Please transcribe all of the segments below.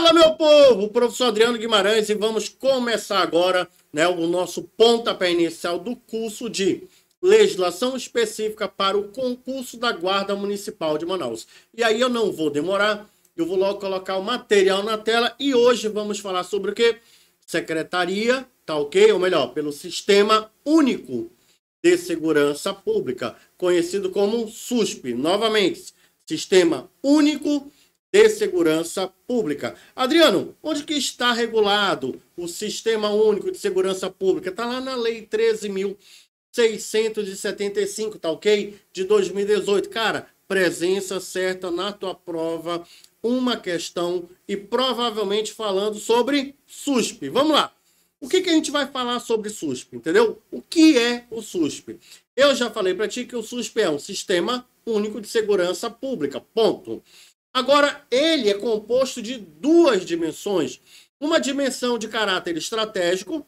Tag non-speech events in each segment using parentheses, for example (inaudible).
Fala, meu povo! O professor Adriano Guimarães e vamos começar agora né, o nosso pontapé inicial do curso de legislação específica para o concurso da Guarda Municipal de Manaus. E aí eu não vou demorar, eu vou logo colocar o material na tela e hoje vamos falar sobre o que? Secretaria, tá ok? Ou melhor, pelo Sistema Único de Segurança Pública, conhecido como SUSP. Novamente, Sistema Único de segurança pública. Adriano, onde que está regulado o Sistema Único de Segurança Pública? Está lá na Lei 13.675, tá ok? De 2018. Cara, presença certa na tua prova, uma questão e provavelmente falando sobre SUSP. Vamos lá. O que, que a gente vai falar sobre SUSP, entendeu? O que é o SUSP? Eu já falei para ti que o SUSP é um Sistema Único de Segurança Pública, ponto. Agora, ele é composto de duas dimensões: uma dimensão de caráter estratégico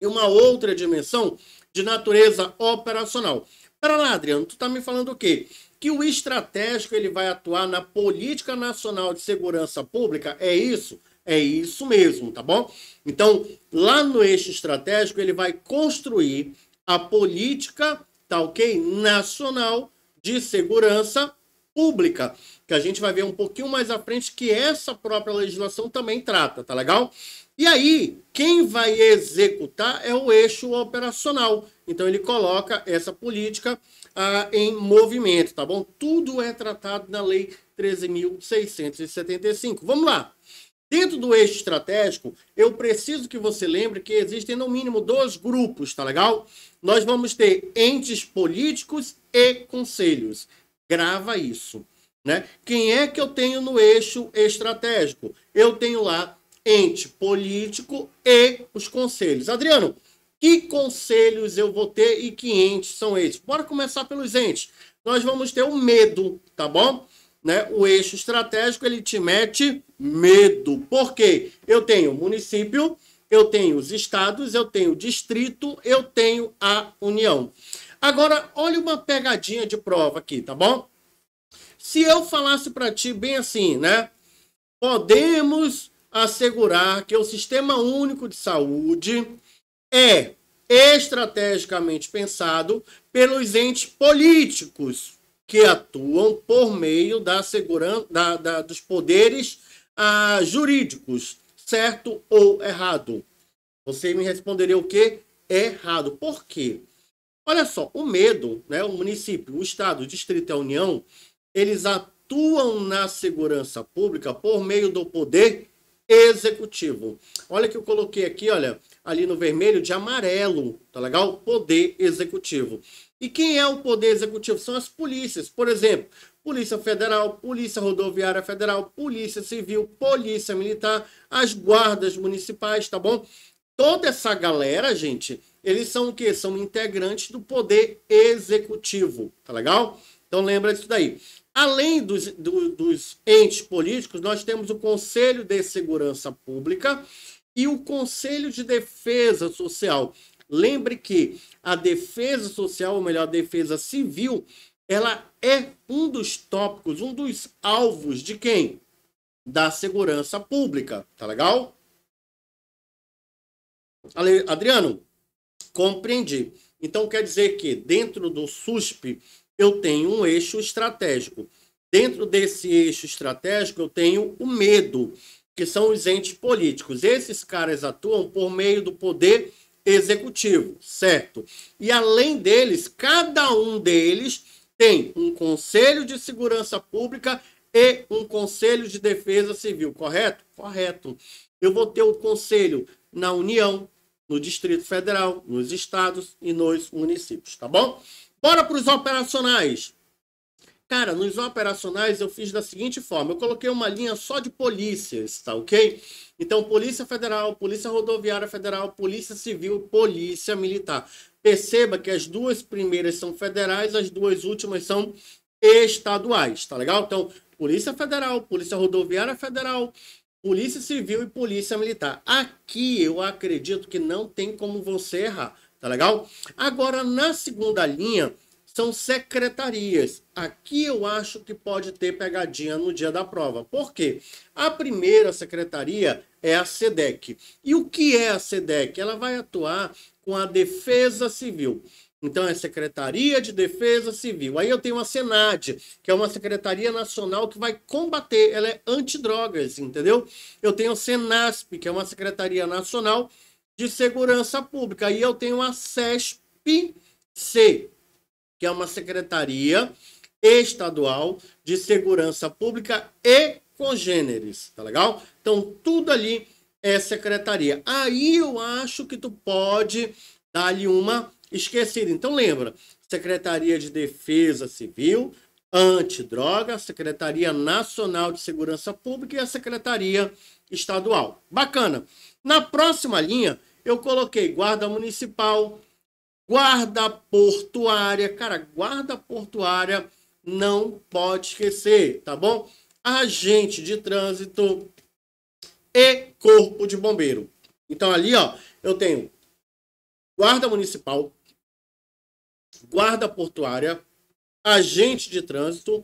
e uma outra dimensão de natureza operacional. Para lá, Adriano, tu está me falando o quê? Que o estratégico ele vai atuar na política nacional de segurança pública? É isso? É isso mesmo, tá bom? Então, lá no eixo estratégico, ele vai construir a política, tá ok? Nacional de segurança pública, que a gente vai ver um pouquinho mais à frente que essa própria legislação também trata, tá legal? E aí, quem vai executar é o eixo operacional. Então ele coloca essa política ah, em movimento, tá bom? Tudo é tratado na lei 13.675. Vamos lá. Dentro do eixo estratégico, eu preciso que você lembre que existem no mínimo dois grupos, tá legal? Nós vamos ter entes políticos e conselhos. Grava isso. Né? Quem é que eu tenho no eixo estratégico? Eu tenho lá ente político e os conselhos. Adriano, que conselhos eu vou ter e que entes são esses? Bora começar pelos entes. Nós vamos ter o medo, tá bom? Né? O eixo estratégico ele te mete medo. Por quê? Eu tenho município, eu tenho os estados, eu tenho distrito, eu tenho a União. Agora, olha uma pegadinha de prova aqui, tá bom? Se eu falasse para ti bem assim, né? Podemos assegurar que o Sistema Único de Saúde é estrategicamente pensado pelos entes políticos que atuam por meio da segurança da, da, dos poderes ah, jurídicos, certo ou errado? Você me responderia o que? Errado. Por quê? Olha só, o medo, né, o município, o estado, o distrito e a União, eles atuam na segurança pública por meio do poder executivo. Olha que eu coloquei aqui, olha, ali no vermelho de amarelo, tá legal? Poder executivo. E quem é o poder executivo? São as polícias. Por exemplo, Polícia Federal, Polícia Rodoviária Federal, Polícia Civil, Polícia Militar, as guardas municipais, tá bom? Toda essa galera, gente, eles são o que? São integrantes do poder executivo, tá legal? Então lembra disso daí. Além dos, do, dos entes políticos, nós temos o Conselho de Segurança Pública e o Conselho de Defesa Social. Lembre que a defesa social, ou melhor, a defesa civil, ela é um dos tópicos, um dos alvos de quem? Da segurança pública, tá legal? Adriano, Compreendi. Então quer dizer que dentro do SUSP eu tenho um eixo estratégico. Dentro desse eixo estratégico eu tenho o medo, que são os entes políticos. Esses caras atuam por meio do poder executivo, certo? E além deles, cada um deles tem um Conselho de Segurança Pública e um Conselho de Defesa Civil, correto? Correto. Eu vou ter o conselho na União, no Distrito Federal, nos estados e nos municípios, tá bom? Bora para os operacionais. Cara, nos operacionais eu fiz da seguinte forma: eu coloquei uma linha só de polícias, tá ok? Então, Polícia Federal, Polícia Rodoviária Federal, Polícia Civil, Polícia Militar. Perceba que as duas primeiras são federais, as duas últimas são estaduais, tá legal? Então, Polícia Federal, Polícia Rodoviária Federal, Polícia Civil e Polícia Militar. Aqui eu acredito que não tem como você errar, tá legal? Agora, na segunda linha, são secretarias. Aqui eu acho que pode ter pegadinha no dia da prova. Por quê? A primeira secretaria é a SEDEC. E o que é a SEDEC? Ela vai atuar com a Defesa Civil. Então é Secretaria de Defesa Civil. Aí eu tenho a Senad, que é uma secretaria nacional que vai combater, ela é antidrogas, entendeu? Eu tenho a Senasp, que é uma secretaria nacional de segurança pública. aí eu tenho a sesp c que é uma secretaria estadual de segurança pública e congêneres, tá legal? Então tudo ali é secretaria. Aí eu acho que tu pode dá-lhe uma esquecida. Então lembra, Secretaria de Defesa Civil, Antidroga, Secretaria Nacional de Segurança Pública e a Secretaria Estadual. Bacana. Na próxima linha, eu coloquei Guarda Municipal, Guarda Portuária. Cara, Guarda Portuária não pode esquecer, tá bom? Agente de Trânsito e Corpo de Bombeiro. Então ali, ó, eu tenho guarda municipal, guarda portuária, agente de trânsito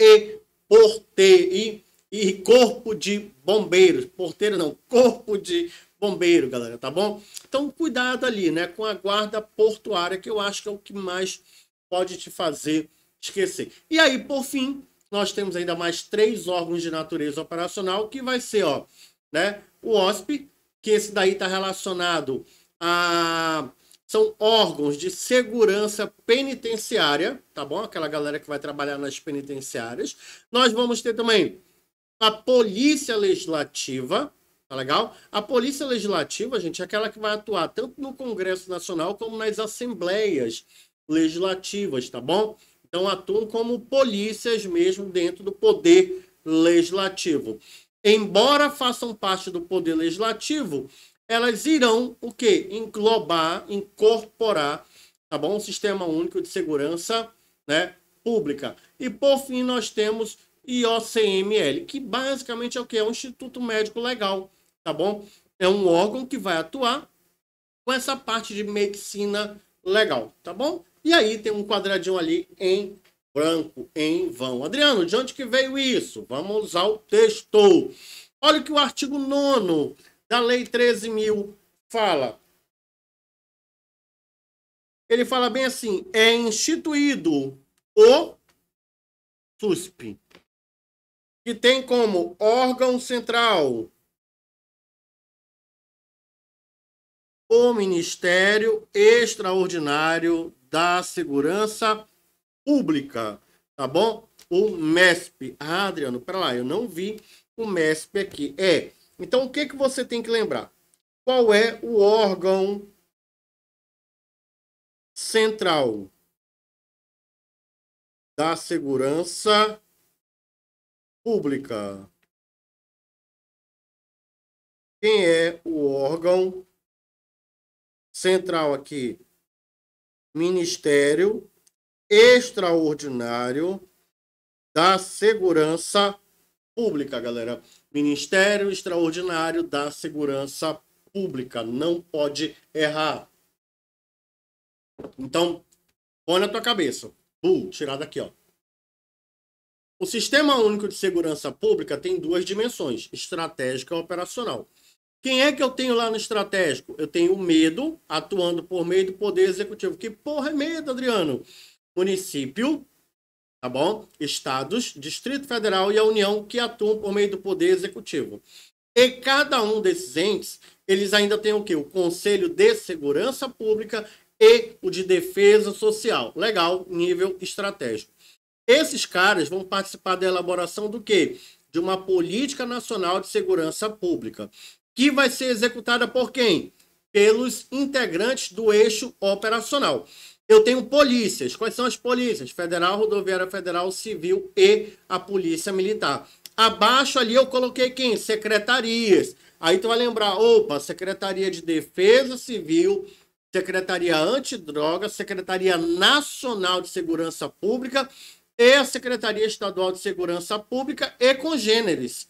e porteiro e corpo de bombeiros. Porteiro não, corpo de bombeiro, galera, tá bom? Então, cuidado ali, né, com a guarda portuária, que eu acho que é o que mais pode te fazer esquecer. E aí, por fim, nós temos ainda mais três órgãos de natureza operacional, que vai ser, ó, né, o OSP, que esse daí está relacionado a ah, são órgãos de segurança penitenciária, tá bom? Aquela galera que vai trabalhar nas penitenciárias. Nós vamos ter também a Polícia Legislativa, tá legal? A Polícia Legislativa, gente, é aquela que vai atuar tanto no Congresso Nacional como nas assembleias legislativas, tá bom? Então atuam como polícias mesmo dentro do poder legislativo. Embora façam parte do poder legislativo, elas irão o que? Englobar, incorporar, tá bom? Um sistema único de segurança né, pública. E por fim nós temos IOCML, que basicamente é o que? É um Instituto Médico Legal, tá bom? É um órgão que vai atuar com essa parte de medicina legal, tá bom? E aí tem um quadradinho ali em branco, em vão. Adriano, de onde que veio isso? Vamos ao texto. Olha que o artigo 9 da Lei 13.000 fala. Ele fala bem assim: é instituído o SUSP, que tem como órgão central o Ministério Extraordinário da Segurança Pública, tá bom? O MESP. Ah, Adriano, para lá, eu não vi o MESP aqui. É então, o que, que você tem que lembrar? Qual é o órgão central da segurança pública? Quem é o órgão central aqui? Ministério Extraordinário da Segurança Pública Pública, galera. Ministério Extraordinário da Segurança Pública. Não pode errar. Então, põe na tua cabeça. Bum, tirar daqui, ó. O Sistema Único de Segurança Pública tem duas dimensões, estratégica e operacional. Quem é que eu tenho lá no estratégico? Eu tenho o medo atuando por meio do Poder Executivo. Que porra é medo, Adriano? Município, tá bom? Estados, Distrito Federal e a União que atuam por meio do Poder Executivo. E cada um desses entes, eles ainda têm o quê? O Conselho de Segurança Pública e o de Defesa Social. Legal, nível estratégico. Esses caras vão participar da elaboração do quê? De uma política nacional de segurança pública, que vai ser executada por quem? Pelos integrantes do eixo operacional. Eu tenho polícias. Quais são as polícias? Federal, Rodoviária Federal, Civil e a Polícia Militar. Abaixo ali eu coloquei quem? Secretarias. Aí tu vai lembrar, opa, Secretaria de Defesa Civil, Secretaria Antidroga, Secretaria Nacional de Segurança Pública e a Secretaria Estadual de Segurança Pública e congêneres.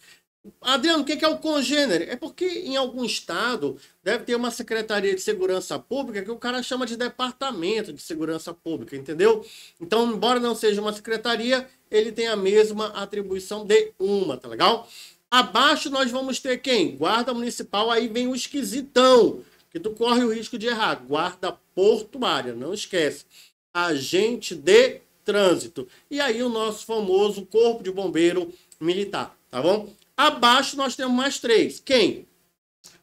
Adriano, o é que é o congênere? É porque em algum estado deve ter uma secretaria de segurança pública que o cara chama de departamento de segurança pública, entendeu? Então, embora não seja uma secretaria, ele tem a mesma atribuição de uma, tá legal? Abaixo nós vamos ter quem? Guarda municipal, aí vem o esquisitão, que tu corre o risco de errar. Guarda portuária, não esquece. Agente de trânsito. E aí o nosso famoso corpo de bombeiro militar, tá bom? Abaixo nós temos mais três. Quem?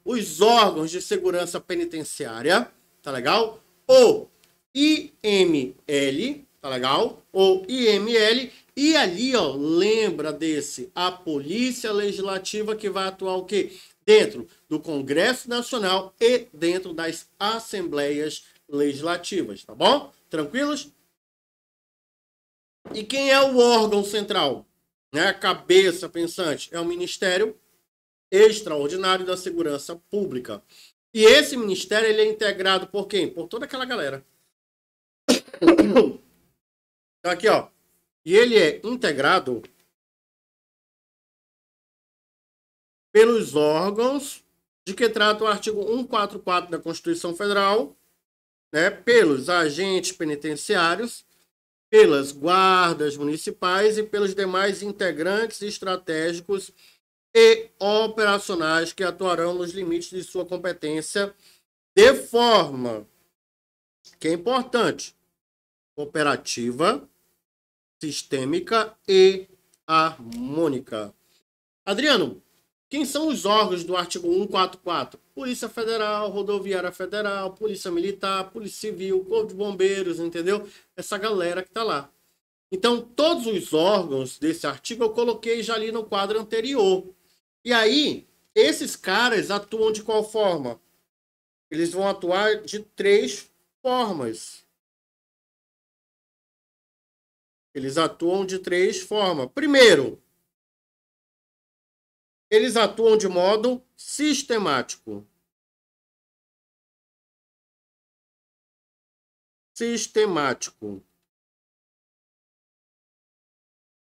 Os órgãos de segurança penitenciária, tá legal? O IML, tá legal? O IML. E ali, ó, lembra desse, a Polícia Legislativa que vai atuar o quê? Dentro do Congresso Nacional e dentro das Assembleias Legislativas, tá bom? Tranquilos? E quem é o órgão central? né, cabeça pensante, é o Ministério Extraordinário da Segurança Pública. E esse ministério ele é integrado por quem? Por toda aquela galera. (coughs) Tá aqui, ó. E ele é integrado pelos órgãos de que trata o artigo 144 da Constituição Federal, né, pelos agentes penitenciários pelas guardas municipais e pelos demais integrantes estratégicos e operacionais que atuarão nos limites de sua competência, de forma que é importante, operativa, sistêmica e harmônica. Adriano, quem são os órgãos do artigo 144? Polícia Federal, Rodoviária Federal, Polícia Militar, Polícia Civil, Corpo de Bombeiros, entendeu? Essa galera que está lá. Então, todos os órgãos desse artigo eu coloquei já ali no quadro anterior. E aí, esses caras atuam de qual forma? Eles vão atuar de três formas. Eles atuam de três formas. Primeiro, eles atuam de modo sistemático. Sistemático.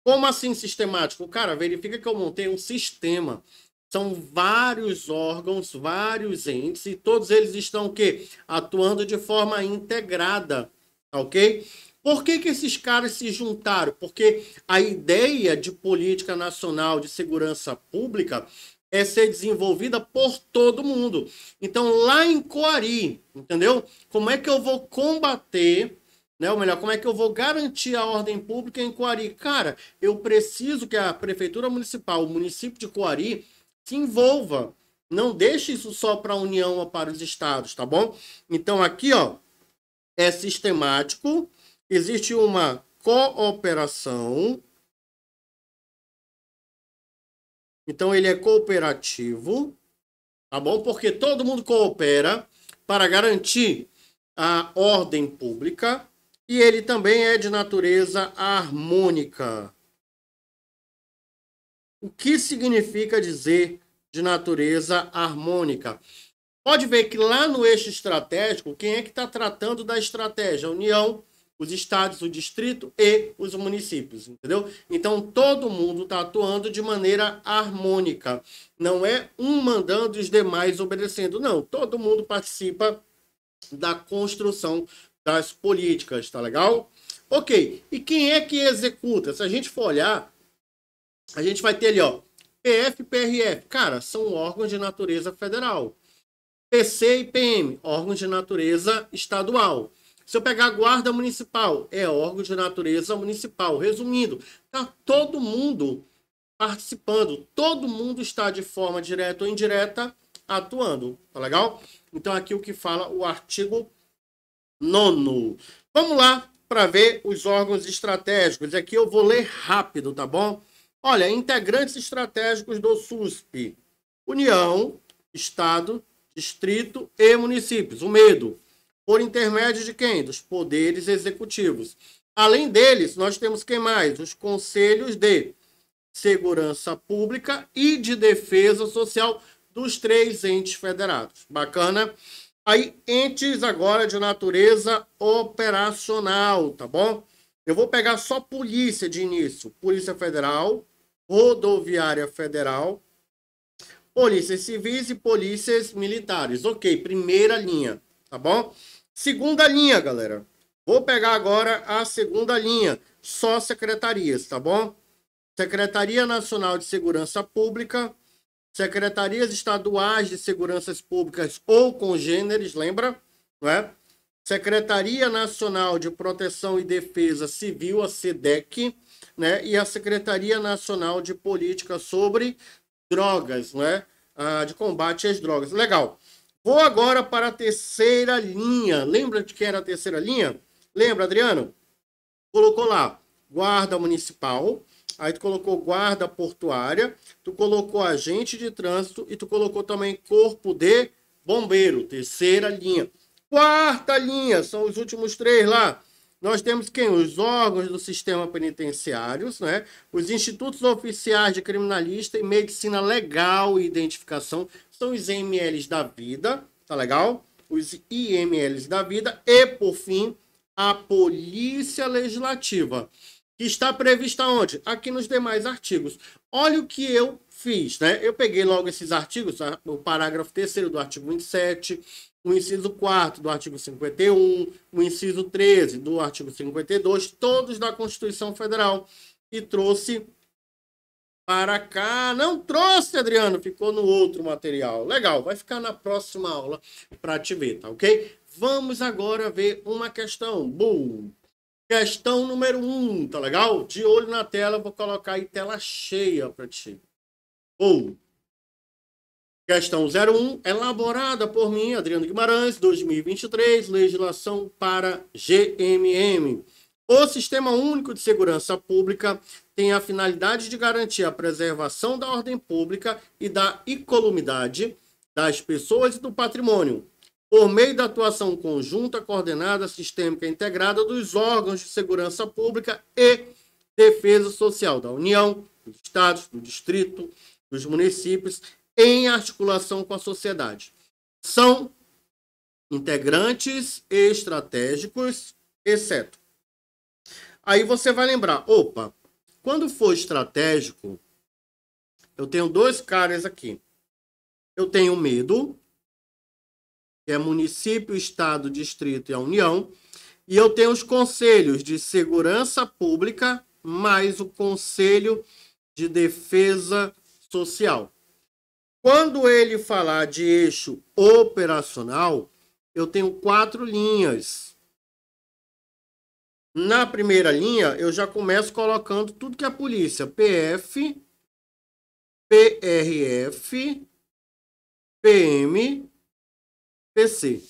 Como assim sistemático? Cara, verifica que eu montei um sistema. São vários órgãos, vários entes, e todos eles estão o quê? Atuando de forma integrada, tá ok? Por que, que esses caras se juntaram? Porque a ideia de política nacional de segurança pública é ser desenvolvida por todo mundo. Então, lá em Coari, entendeu? Como é que eu vou combater, né? Ou melhor, como é que eu vou garantir a ordem pública em Coari? Cara, eu preciso que a prefeitura municipal, o município de Coari, se envolva. Não deixe isso só para a União ou para os estados, tá bom? Então, aqui, ó, é sistemático, existe uma cooperação. Então, ele é cooperativo, tá bom? Porque todo mundo coopera para garantir a ordem pública e ele também é de natureza harmônica. O que significa dizer de natureza harmônica? Pode ver que lá no eixo estratégico, quem é que está tratando da estratégia? União os estados, o distrito e os municípios, entendeu? Então todo mundo está atuando de maneira harmônica. Não é um mandando e os demais obedecendo, não. Todo mundo participa da construção das políticas, tá legal? Ok, e quem é que executa? Se a gente for olhar, a gente vai ter ali, ó, PF, PRF, cara, são órgãos de natureza federal. PC e PM, órgãos de natureza estadual. Se eu pegar a guarda municipal, é órgão de natureza municipal. Resumindo, tá todo mundo participando, todo mundo está de forma direta ou indireta atuando, tá legal? Então aqui o que fala o artigo 9. Vamos lá para ver os órgãos estratégicos. Aqui eu vou ler rápido, tá bom? Olha, integrantes estratégicos do SUSP. União, Estado, Distrito e municípios. O medo, por intermédio de quem? Dos poderes executivos. Além deles, nós temos quem mais? Os conselhos de segurança pública e de defesa social dos três entes federados. Bacana? Aí, entes agora de natureza operacional, tá bom? Eu vou pegar só polícia de início: Polícia Federal, Rodoviária Federal, Polícias Civis e Polícias Militares. Ok, primeira linha, tá bom? Segunda linha, galera. Vou pegar agora a segunda linha, só secretarias, tá bom? Secretaria Nacional de Segurança Pública, Secretarias Estaduais de Seguranças Públicas ou congêneres, lembra? Não é? Secretaria Nacional de Proteção e Defesa Civil, a SEDEC, né? e a Secretaria Nacional de Política sobre Drogas, né? Ah, de Combate às Drogas. Legal. Vou agora para a terceira linha. Lembra de quem era a terceira linha? Lembra, Adriano? Colocou lá guarda municipal, aí tu colocou guarda portuária, tu colocou agente de trânsito e tu colocou também corpo de bombeiro, terceira linha. Quarta linha, são os últimos três lá. Nós temos quem? Os órgãos do sistema penitenciário, né? os institutos oficiais de criminalista e medicina legal e identificação, são os MLs da vida, tá legal? Os IMLs da vida e, por fim, a Polícia Legislativa, que está prevista onde? Aqui nos demais artigos. Olha o que eu fiz, né? Eu peguei logo esses artigos, o parágrafo terceiro do artigo 27, o inciso 4 do artigo 51, o inciso 13 do artigo 52, todos da Constituição Federal, e trouxe para cá. Não trouxe, Adriano, ficou no outro material. Legal, vai ficar na próxima aula para te ver, tá ok? Vamos agora ver uma questão. Boom! Questão número 1, um, tá legal? De olho na tela, vou colocar aí tela cheia para ti. Boom! Questão 01, elaborada por mim, Adriano Guimarães, 2023, legislação para GMM. O Sistema Único de Segurança Pública tem a finalidade de garantir a preservação da ordem pública e da incolumidade das pessoas e do patrimônio, por meio da atuação conjunta, coordenada, sistêmica e integrada dos órgãos de segurança pública e defesa social da União, dos Estados, do Distrito, dos municípios em articulação com a sociedade. São integrantes estratégicos, exceto. Aí você vai lembrar, opa, quando for estratégico, eu tenho dois caras aqui. Eu tenho medo, que é município, estado, distrito e a União, e eu tenho os conselhos de segurança pública mais o conselho de defesa social. Quando ele falar de eixo operacional, eu tenho quatro linhas. Na primeira linha, eu já começo colocando tudo que é polícia. PF, PRF, PM, PC.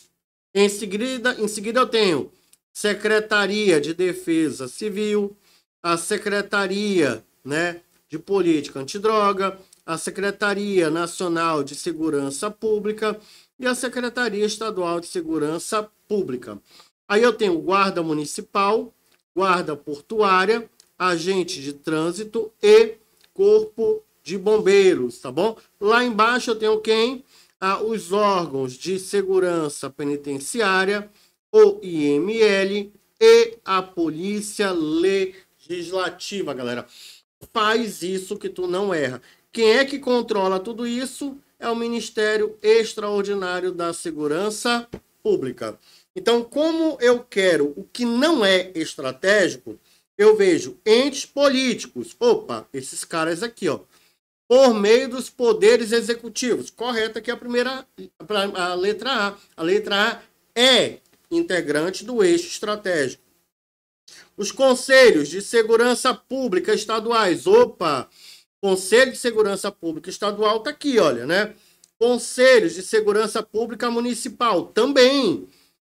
Em seguida, em seguida eu tenho Secretaria de Defesa Civil, a Secretaria né, de Política Antidroga, a Secretaria Nacional de Segurança Pública e a Secretaria Estadual de Segurança Pública. Aí eu tenho guarda municipal, guarda portuária, agente de trânsito e corpo de bombeiros, tá bom? Lá embaixo eu tenho quem? Ah, os órgãos de segurança penitenciária, o IML e a polícia legislativa, galera. Faz isso que tu não erra. Quem é que controla tudo isso? É o Ministério Extraordinário da Segurança Pública. Então, como eu quero o que não é estratégico, eu vejo entes políticos. Opa, esses caras aqui, ó. Por meio dos poderes executivos. Correto aqui a primeira, a letra A. A letra A é integrante do eixo estratégico. Os conselhos de segurança pública estaduais. Opa, Conselho de Segurança Pública Estadual está aqui, olha, né? Conselhos de Segurança Pública Municipal também,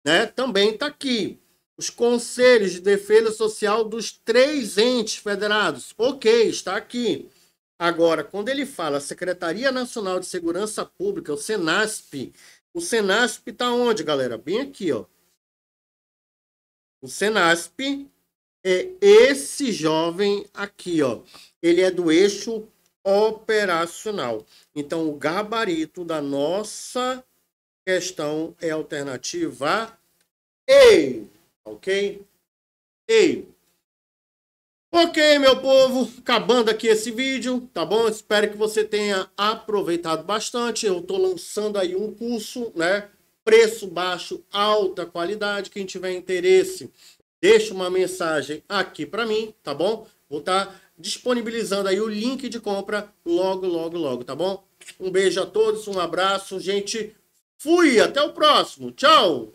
né? Também está aqui. Os Conselhos de Defesa Social dos três entes federados, ok, está aqui. Agora, quando ele fala Secretaria Nacional de Segurança Pública, o Senasp, o Senasp está onde, galera? Bem aqui, ó. O Senasp é esse jovem aqui, ó. Ele é do eixo operacional. Então, o gabarito da nossa questão é alternativa E, ok? E. Ok, meu povo, acabando aqui esse vídeo, tá bom? Espero que você tenha aproveitado bastante. Eu tô lançando aí um curso, né? Preço baixo, alta qualidade. Quem tiver interesse deixa uma mensagem aqui para mim, tá bom? Vou estar tá disponibilizando aí o link de compra logo, logo, logo, tá bom? Um beijo a todos, um abraço, gente. Fui, até o próximo. Tchau!